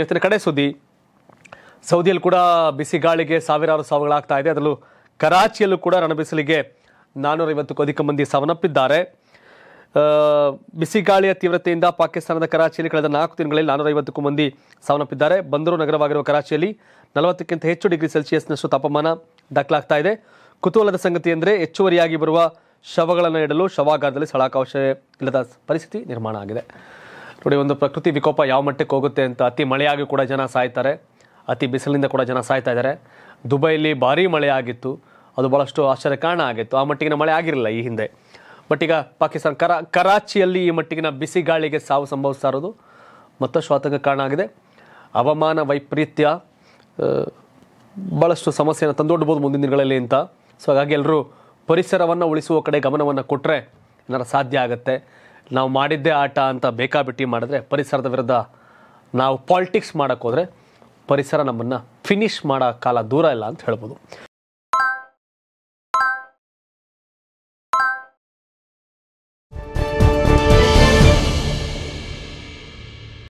ಇವತ್ತಿನ ಕಡೆ ಸುದ್ದಿ ಸೌದಿಯಲ್ಲಿ ಕೂಡ ಬಿಸಿ ಗಾಳಿಗೆ ಸಾವಿರಾರು ಸಾವುಗಳಾಗ್ತಾ ಇದೆ ಅದರಲ್ಲೂ ಕರಾಚಿಯಲ್ಲೂ ಕೂಡ ರಣಬಿಸಿಲಿಗೆ ನಾನ್ನೂರೈವತ್ತಕ್ಕೂ ಅಧಿಕ ಮಂದಿ ಸಾವನ್ನಪ್ಪಿದ್ದಾರೆ ಬಿಸಿ ಗಾಳಿಯ ತೀವ್ರತೆಯಿಂದ ಪಾಕಿಸ್ತಾನದ ಕರಾಚಿಯಲ್ಲಿ ಕಳೆದ ನಾಲ್ಕು ತಿಂಗಳಲ್ಲಿ ನಾನ್ನೂರೈವತ್ತಕ್ಕೂ ಮಂದಿ ಸಾವನ್ನಪ್ಪಿದ್ದಾರೆ ಬಂದರು ನಗರವಾಗಿರುವ ಕರಾಚಿಯಲ್ಲಿ ನಲವತ್ತಕ್ಕಿಂತ ಹೆಚ್ಚು ಡಿಗ್ರಿ ಸೆಲ್ಸಿಯಸ್ನಷ್ಟು ತಾಪಮಾನ ದಾಖಲಾಗ್ತಾ ಇದೆ ಕುತೂಹಲದ ಸಂಗತಿ ಅಂದರೆ ಹೆಚ್ಚುವರಿಯಾಗಿ ಬರುವ ಶವಗಳನ್ನು ಇಡಲು ಶವಾಗಾರದಲ್ಲಿ ಸ್ಥಳಾವಕಾಶ ಇಲ್ಲದ ಪರಿಸ್ಥಿತಿ ನಿರ್ಮಾಣ ಆಗಿದೆ ನೋಡಿ ಒಂದು ಪ್ರಕೃತಿ ವಿಕೋಪ ಯಾವ ಮಟ್ಟಕ್ಕೆ ಹೋಗುತ್ತೆ ಅಂತ ಅತಿ ಮಳೆಯಾಗಿ ಕೂಡ ಜನ ಸಾಯ್ತಾರೆ ಅತಿ ಬಿಸಿಲಿನಿಂದ ಕೂಡ ಜನ ಸಾಯ್ತಾ ಇದ್ದಾರೆ ದುಬೈಲಿ ಭಾರೀ ಮಳೆ ಆಗಿತ್ತು ಅದು ಭಾಳಷ್ಟು ಆಶ್ಚರ್ಯ ಕಾರಣ ಆಗಿತ್ತು ಆ ಮಟ್ಟಿಗಿನ ಮಳೆ ಆಗಿರಲಿಲ್ಲ ಈ ಹಿಂದೆ ಬಟ್ ಈಗ ಪಾಕಿಸ್ತಾನ ಕರಾ ಕರಾಚಿಯಲ್ಲಿ ಈ ಮಟ್ಟಿಗಿನ ಬಿಸಿ ಗಾಳಿಗೆ ಸಾವು ಸಂಭವಿಸ್ತಾ ಇರೋದು ಮತ್ತಷ್ಟು ಆತಂಕ ಕಾರಣ ಆಗಿದೆ ಹವಾಮಾನ ವೈಪರೀತ್ಯ ಭಾಳಷ್ಟು ಸಮಸ್ಯೆಯನ್ನು ತಂದೊಡ್ಬೋದು ಮುಂದಿನ ದಿನಗಳಲ್ಲಿ ಅಂತ ಸೊ ಹಾಗಾಗಿ ಎಲ್ಲರೂ ಪರಿಸರವನ್ನು ಉಳಿಸುವ ಕಡೆ ಗಮನವನ್ನು ಕೊಟ್ಟರೆ ಏನಾರು ಸಾಧ್ಯ ಆಗುತ್ತೆ ನಾವು ಮಾಡಿದ್ದೇ ಆಟ ಅಂತ ಬೇಕಾಬಿಟ್ಟಿ ಮಾಡಿದ್ರೆ ಪರಿಸರದ ವಿರುದ್ಧ ನಾವು ಪಾಲಿಟಿಕ್ಸ್ ಮಾಡೋಕ್ಕೋದ್ರೆ ಪರಿಸರ ನಮ್ಮನ್ನು ಫಿನಿಶ್ ಮಾಡೋ ಕಾಲ ದೂರ ಇಲ್ಲ ಅಂತ ಹೇಳ್ಬೋದು